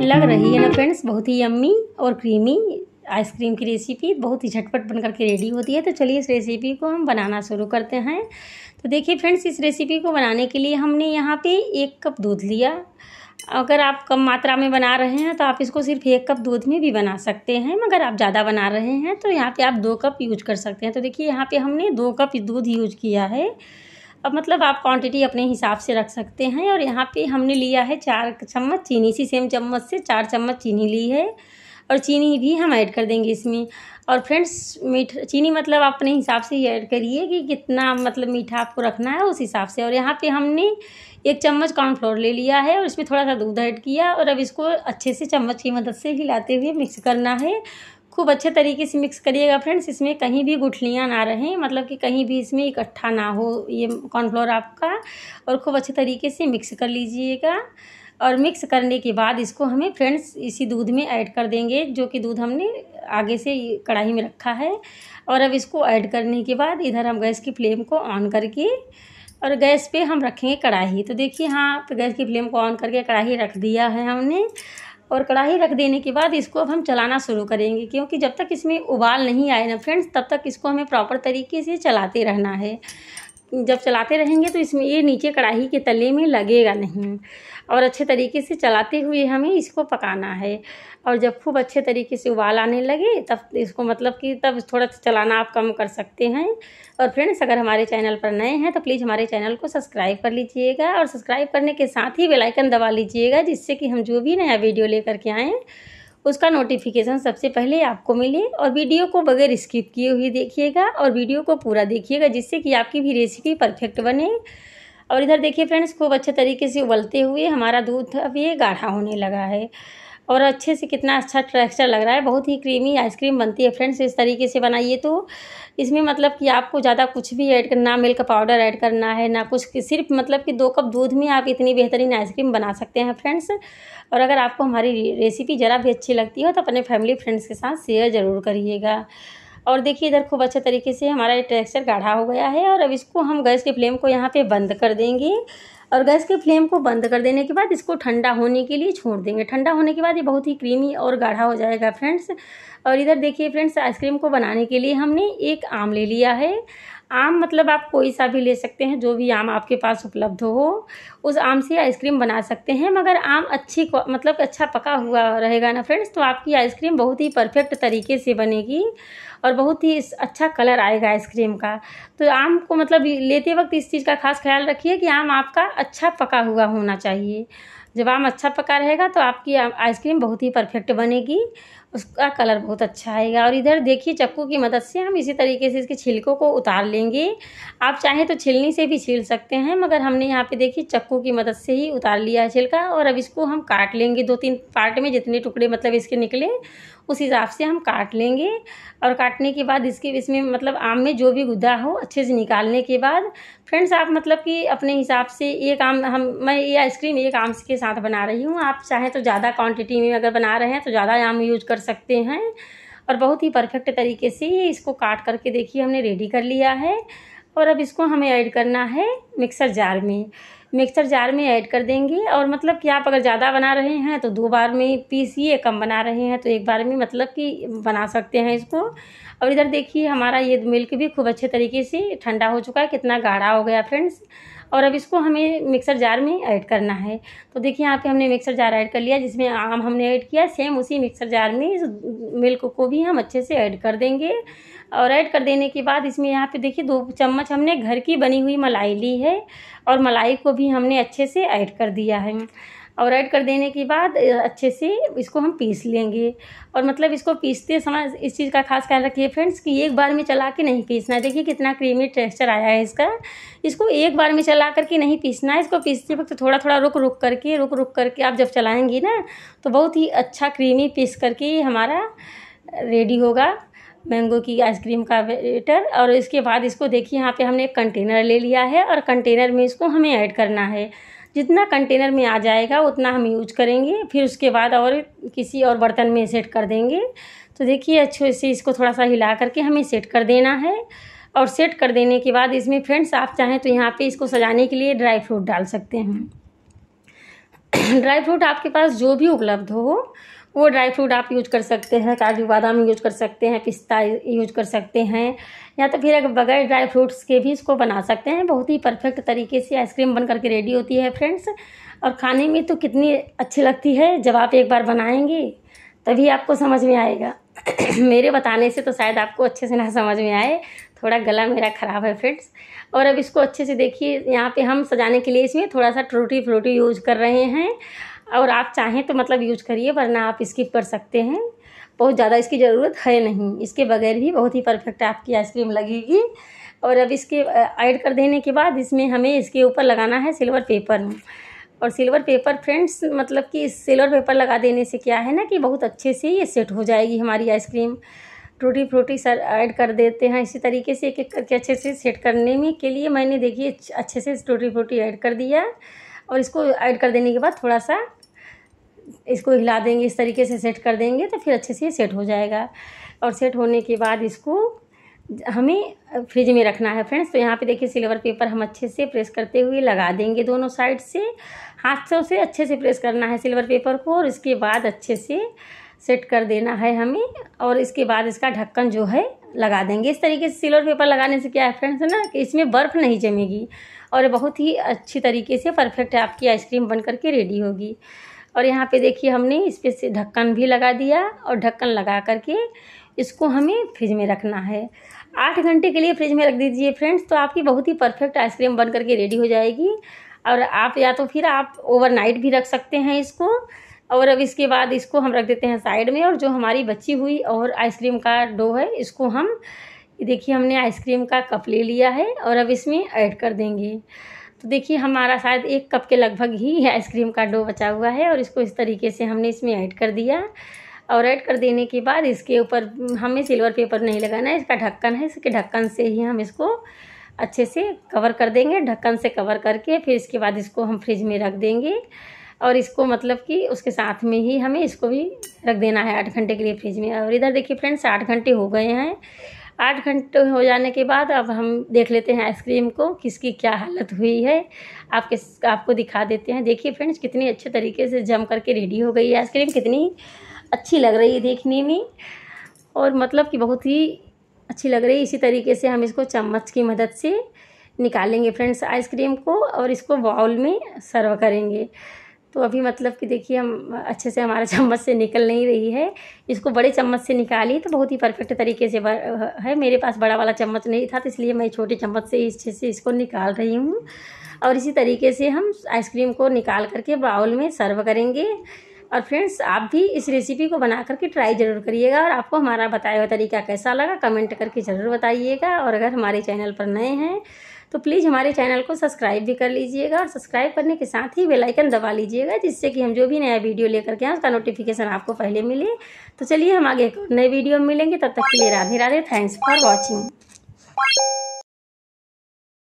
लग रही है ना फ्रेंड्स बहुत ही यम्मी और क्रीमी आइसक्रीम की रेसिपी बहुत ही झटपट बनकर के रेडी होती है तो चलिए इस रेसिपी को हम बनाना शुरू करते हैं तो देखिए फ्रेंड्स इस रेसिपी को बनाने के लिए हमने यहाँ पे एक कप दूध लिया अगर आप कम मात्रा में बना रहे हैं तो आप इसको सिर्फ एक कप दूध में भी बना सकते हैं मगर आप ज़्यादा बना रहे हैं तो यहाँ पे आप दो कप यूज कर सकते हैं तो देखिए यहाँ पे हमने दो कप दूध यूज किया है अब मतलब आप क्वांटिटी अपने हिसाब से रख सकते हैं और यहाँ पे हमने लिया है चार चम्मच चीनी इसी सेम चम्मच से चार चम्मच चीनी ली है और चीनी भी हम ऐड कर देंगे इसमें और फ्रेंड्स मीठा चीनी मतलब आप अपने हिसाब से ही ऐड करिए कि कितना मतलब मीठा आपको रखना है उस हिसाब से और यहाँ पे हमने एक चम्मच कॉर्नफ्लोर ले लिया है और इसमें थोड़ा सा दूध ऐड किया और अब इसको अच्छे से चम्मच की मदद से हिलाते हुए मिक्स करना है खूब अच्छे तरीके से मिक्स करिएगा फ्रेंड्स इसमें कहीं भी गुठलियाँ ना रहें मतलब कि कहीं भी इसमें इकट्ठा ना हो ये कॉर्नफ्लोर आपका और खूब अच्छे तरीके से मिक्स कर लीजिएगा और मिक्स करने के बाद इसको हमें फ्रेंड्स इसी दूध में ऐड कर देंगे जो कि दूध हमने आगे से कढ़ाई में रखा है और अब इसको ऐड करने के बाद इधर हम गैस की फ्लेम को ऑन करके और गैस पे हम रखेंगे कढ़ाई तो देखिए हाँ तो गैस की फ्लेम को ऑन करके कढ़ाई रख दिया है हमने और कढ़ाई रख देने के बाद इसको अब हम चलाना शुरू करेंगे क्योंकि जब तक इसमें उबाल नहीं आए ना फ्रेंड्स तब तक इसको हमें प्रॉपर तरीके से चलाते रहना है जब चलाते रहेंगे तो इसमें ये नीचे कढ़ाई के तले में लगेगा नहीं और अच्छे तरीके से चलाते हुए हमें इसको पकाना है और जब खूब अच्छे तरीके से उबाल आने लगे तब इसको मतलब कि तब थोड़ा चलाना आप कम कर सकते हैं और फ्रेंड्स अगर हमारे चैनल पर नए हैं तो प्लीज़ हमारे चैनल को सब्सक्राइब कर लीजिएगा और सब्सक्राइब करने के साथ ही बेलाइकन दबा लीजिएगा जिससे कि हम जो भी नया वीडियो ले के आएँ उसका नोटिफिकेशन सबसे पहले आपको मिले और वीडियो को बगैर स्किप किए हुए देखिएगा और वीडियो को पूरा देखिएगा जिससे कि आपकी भी रेसिपी परफेक्ट बने और इधर देखिए फ्रेंड्स खूब अच्छे तरीके से उबलते हुए हमारा दूध अब ये गाढ़ा होने लगा है और अच्छे से कितना अच्छा टेक्स्चर लग रहा है बहुत ही क्रीमी आइसक्रीम बनती है फ्रेंड्स इस तरीके से बनाइए तो इसमें मतलब कि आपको ज़्यादा कुछ भी ऐड करना मिल्क पाउडर ऐड करना है ना कुछ सिर्फ मतलब कि दो कप दूध में आप इतनी बेहतरीन आइसक्रीम बना सकते हैं फ्रेंड्स और अगर आपको हमारी रेसिपी ज़रा भी अच्छी लगती हो तो अपने फैमिली फ्रेंड्स के साथ शेयर ज़रूर करिएगा और देखिए इधर खूब अच्छे तरीके से हमारा ये टेक्सचर गाढ़ा हो गया है और अब इसको हम गैस के फ्लेम को यहाँ पर बंद कर देंगे और गैस के फ्लेम को बंद कर देने के बाद इसको ठंडा होने के लिए छोड़ देंगे ठंडा होने के बाद ये बहुत ही क्रीमी और गाढ़ा हो जाएगा फ्रेंड्स और इधर देखिए फ्रेंड्स आइसक्रीम को बनाने के लिए हमने एक आम ले लिया है आम मतलब आप कोई सा भी ले सकते हैं जो भी आम आपके पास उपलब्ध हो उस आम से आइसक्रीम बना सकते हैं मगर आम अच्छी मतलब अच्छा पका हुआ रहेगा ना फ्रेंड्स तो आपकी आइसक्रीम बहुत ही परफेक्ट तरीके से बनेगी और बहुत ही अच्छा कलर आएगा आइसक्रीम का तो आम को मतलब लेते वक्त इस चीज़ का खास ख्याल रखिए कि आम आपका अच्छा पका हुआ होना चाहिए जब आम अच्छा पका रहेगा तो आपकी आइसक्रीम बहुत ही परफेक्ट बनेगी उसका कलर बहुत अच्छा आएगा और इधर देखिए चक्कू की मदद से हम इसी तरीके से इसके छिलकों को उतार लेंगे आप चाहें तो छिलनी से भी छील सकते हैं मगर हमने यहाँ पे देखिए चक्कू की मदद से ही उतार लिया है छिलका और अब इसको हम काट लेंगे दो तीन पार्ट में जितने टुकड़े मतलब इसके निकले उस हिसाब से हम काट लेंगे और काटने के बाद इसके इसमें मतलब आम में जो भी गुद्दा हो अच्छे से निकालने के बाद फ्रेंड्स आप मतलब कि अपने हिसाब से एक आम हम मैं ये आइसक्रीम एक आम के साथ बना रही हूँ आप चाहें तो ज़्यादा क्वांटिटी में अगर बना रहे हैं तो ज़्यादा आम यूज कर सकते हैं और बहुत ही परफेक्ट तरीके से इसको काट करके देखिए हमने रेडी कर लिया है और अब इसको हमें ऐड करना है मिक्सर जार में मिक्सर जार में ऐड कर देंगे और मतलब कि आप अगर ज़्यादा बना रहे हैं तो दो बार में पीसिए कम बना रहे हैं तो एक बार में मतलब कि बना सकते हैं इसको और इधर देखिए हमारा ये मिल्क भी खूब अच्छे तरीके से ठंडा हो चुका है कितना गाढ़ा हो गया फ्रेंड्स और अब इसको हमें मिक्सर जार में ऐड करना है तो देखिए यहाँ पे हमने मिक्सर जार ऐड कर लिया जिसमें आम हमने ऐड किया सेम उसी मिक्सर जार में इस मिल्क को भी हम अच्छे से ऐड कर देंगे और ऐड कर देने के बाद इसमें यहाँ पे देखिए दो चम्मच हमने घर की बनी हुई मलाई ली है और मलाई को भी हमने अच्छे से ऐड कर दिया है और ऐड कर देने के बाद अच्छे से इसको हम पीस लेंगे और मतलब इसको पीसते समय इस चीज़ का खास ख्याल रखिए फ्रेंड्स कि एक बार में चला के नहीं पीसना है देखिए कितना क्रीमी टेक्सचर आया है इसका इसको एक बार में चला करके नहीं पीसना है इसको पीसते वक्त थोड़ा थोड़ा रुक रुक करके रुक रुक करके आप जब चलाएँगी ना तो बहुत ही अच्छा क्रीमी पीस करके हमारा रेडी होगा मैंगो की आइसक्रीम का वेटर और इसके बाद इसको देखिए यहाँ पे हमने एक कंटेनर ले लिया है और कंटेनर में इसको हमें ऐड करना है जितना कंटेनर में आ जाएगा उतना हम यूज करेंगे फिर उसके बाद और किसी और बर्तन में सेट कर देंगे तो देखिए अच्छे से इसको थोड़ा सा हिला करके हमें सेट कर देना है और सेट कर देने के बाद इसमें फ्रेंड्स आप चाहें तो यहाँ पे इसको सजाने के लिए ड्राई फ्रूट डाल सकते हैं ड्राई फ्रूट आपके पास जो भी उपलब्ध हो वो ड्राई फ्रूट आप यूज कर सकते हैं काजू बादाम यूज कर सकते हैं पिस्ता यूज कर सकते हैं या तो फिर अगर बगैर ड्राई फ्रूट्स के भी इसको बना सकते हैं बहुत ही परफेक्ट तरीके से आइसक्रीम बन करके रेडी होती है फ्रेंड्स और खाने में तो कितनी अच्छी लगती है जब आप एक बार बनाएंगे तभी आपको समझ में आएगा मेरे बताने से तो शायद आपको अच्छे से ना समझ में आए थोड़ा गला मेरा ख़राब है फ्रेंड्स और अब इसको अच्छे से देखिए यहाँ पे हम सजाने के लिए इसमें थोड़ा सा ट्रूटी फ्रूटी यूज कर रहे हैं और आप चाहें तो मतलब यूज करिए वरना आप स्किप कर सकते हैं बहुत ज़्यादा इसकी ज़रूरत है नहीं इसके बगैर ही बहुत ही परफेक्ट आपकी आइसक्रीम लगेगी और अब इसके ऐड कर देने के बाद इसमें हमें इसके ऊपर लगाना है सिल्वर पेपर और सिल्वर पेपर फ्रेंड्स मतलब कि सिल्वर पेपर लगा देने से क्या है ना कि बहुत अच्छे से ये सेट हो जाएगी हमारी ice cream tutti frutti sir add कर देते हैं इसी तरीके से एक एक करके अच्छे से सेट करने में के लिए मैंने देखिए अच्छे से टूटी फ्रूटी ऐड कर दिया और इसको ऐड कर देने के बाद थोड़ा सा इसको हिला देंगे इस तरीके से सेट कर देंगे तो फिर अच्छे से सेट हो जाएगा और सेट होने के बाद इसको हमें फ्रिज में रखना है फ्रेंड्स तो यहाँ पे देखिए सिल्वर पेपर हम अच्छे से प्रेस करते हुए लगा देंगे दोनों साइड से हाथ से उसे अच्छे से प्रेस करना है सिल्वर पेपर को और इसके बाद अच्छे से सेट कर देना है हमें और इसके बाद इसका ढक्कन जो है लगा देंगे इस तरीके से सिल्वर पेपर लगाने से क्या है फ्रेंड्स ना कि इसमें बर्फ़ नहीं जमेगी और बहुत ही अच्छी तरीके से परफेक्ट आपकी आइसक्रीम बन करके रेडी होगी और यहाँ पे देखिए हमने इस पर से ढक्कन भी लगा दिया और ढक्कन लगा करके इसको हमें फ्रिज में रखना है आठ घंटे के लिए फ्रिज में रख दीजिए फ्रेंड्स तो आपकी बहुत ही परफेक्ट आइसक्रीम बन करके रेडी हो जाएगी और आप या तो फिर आप ओवरनाइट भी रख सकते हैं इसको और अब इसके बाद इसको हम रख देते हैं साइड में और जो हमारी बची हुई और आइसक्रीम का डो है इसको हम देखिए हमने आइसक्रीम का कप ले लिया है और अब इसमें ऐड कर देंगे तो देखिए हमारा शायद एक कप के लगभग ही आइसक्रीम का डो बचा हुआ है और इसको इस तरीके से हमने इसमें ऐड कर दिया और ऐड कर देने के बाद इसके ऊपर हमें सिल्वर पेपर नहीं लगाना है इसका ढक्कन है इसके ढक्कन से ही हम इसको अच्छे से कवर कर देंगे ढक्कन से कवर करके फिर इसके बाद इसको हम फ्रिज में रख देंगे और इसको मतलब कि उसके साथ में ही हमें इसको भी रख देना है आठ घंटे के लिए फ्रिज में और इधर देखिए फ्रेंड्स आठ घंटे हो गए हैं आठ घंटे हो जाने के बाद अब हम देख लेते हैं आइसक्रीम को किसकी क्या हालत हुई है आपके आपको दिखा देते हैं देखिए फ्रेंड्स कितनी अच्छे तरीके से जम करके रेडी हो गई है आइसक्रीम कितनी अच्छी लग रही है देखने में और मतलब कि बहुत ही अच्छी लग रही है इसी तरीके से हम इसको चम्मच की मदद से निकालेंगे फ्रेंड्स आइसक्रीम को और इसको बाउल में सर्व करेंगे तो अभी मतलब कि देखिए हम अच्छे से हमारा चम्मच से निकल नहीं रही है इसको बड़े चम्मच से निकाली तो बहुत ही परफेक्ट तरीके से है मेरे पास बड़ा वाला चम्मच नहीं था तो इसलिए मैं छोटे चम्मच से अच्छे से इसको निकाल रही हूँ और इसी तरीके से हम आइसक्रीम को निकाल करके बाउल में सर्व करेंगे और फ्रेंड्स आप भी इस रेसिपी को बना करके ट्राई ज़रूर करिएगा और आपको हमारा बताया हुआ तरीका कैसा लगा कमेंट करके ज़रूर बताइएगा और अगर हमारे चैनल पर नए हैं तो प्लीज़ हमारे चैनल को सब्सक्राइब भी कर लीजिएगा और सब्सक्राइब करने के साथ ही बेल आइकन दबा लीजिएगा जिससे कि हम जो भी नया वीडियो लेकर के आए उसका नोटिफिकेशन आपको पहले मिले तो चलिए हम आगे एक नए वीडियो में मिलेंगे तब तक के लिए Radhe Radhe thanks for watching